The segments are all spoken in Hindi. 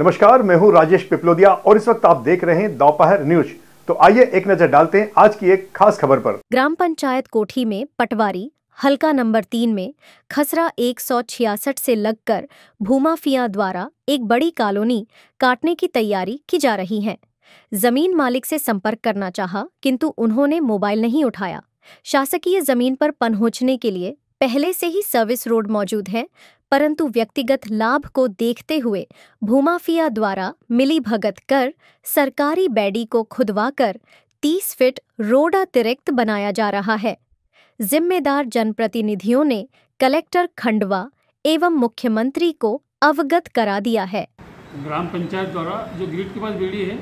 नमस्कार मैं हूं राजेश पिपलोदिया और इस वक्त आप देख रहे हैं दोपहर न्यूज तो आइए एक नजर डालते हैं आज की एक खास खबर पर ग्राम पंचायत कोठी में पटवारी हल्का नंबर तीन में खसरा 166 से लगकर भूमाफिया द्वारा एक बड़ी कॉलोनी काटने की तैयारी की जा रही है जमीन मालिक से संपर्क करना चाहा किंतु उन्होंने मोबाइल नहीं उठाया शासकीय जमीन पर पनहोचने के लिए पहले से ही सर्विस रोड मौजूद है परंतु व्यक्तिगत लाभ को देखते हुए भूमाफिया द्वारा मिलीभगत कर सरकारी बैडी को खुदवा कर तीस फीट रोड अतिरिक्त बनाया जा रहा है जिम्मेदार जनप्रतिनिधियों ने कलेक्टर खंडवा एवं मुख्यमंत्री को अवगत करा दिया है ग्राम पंचायत द्वारा जो ग्रिड के पास बेड़ी है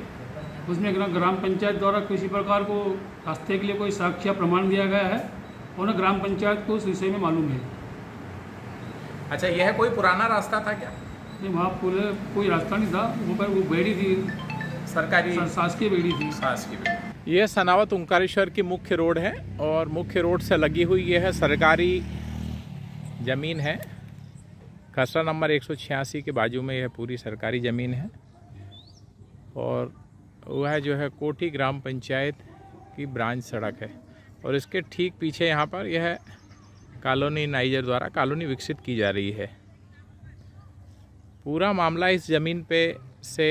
उसमें ग्राम पंचायत द्वारा किसी प्रकार को रास्ते के लिए कोई साक्ष्य प्रमाण दिया गया है और ग्राम पंचायत को उस विषय में मालूम है अच्छा यह कोई पुराना रास्ता था क्या नहीं वहाँ पुल कोई रास्ता नहीं था वो पर वो बेड़ी थी सरकारी सास की बेड़ी थी सास की बेड़ी ये सनावत ओंकारेश्वर की मुख्य रोड है और मुख्य रोड से लगी हुई यह सरकारी ज़मीन है खसरा नंबर एक के बाजू में यह पूरी सरकारी ज़मीन है और वह जो है कोठी ग्राम पंचायत की ब्रांच सड़क है और इसके ठीक पीछे यहाँ पर यह कॉलोनी नाइजर द्वारा कॉलोनी विकसित की जा रही है पूरा मामला इस ज़मीन पे से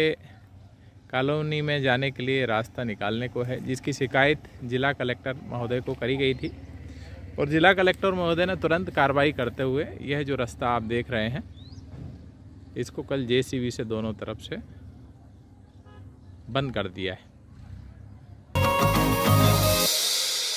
कॉलोनी में जाने के लिए रास्ता निकालने को है जिसकी शिकायत जिला कलेक्टर महोदय को करी गई थी और जिला कलेक्टर महोदय ने तुरंत कार्रवाई करते हुए यह जो रास्ता आप देख रहे हैं इसको कल जेसीबी से दोनों तरफ से बंद कर दिया है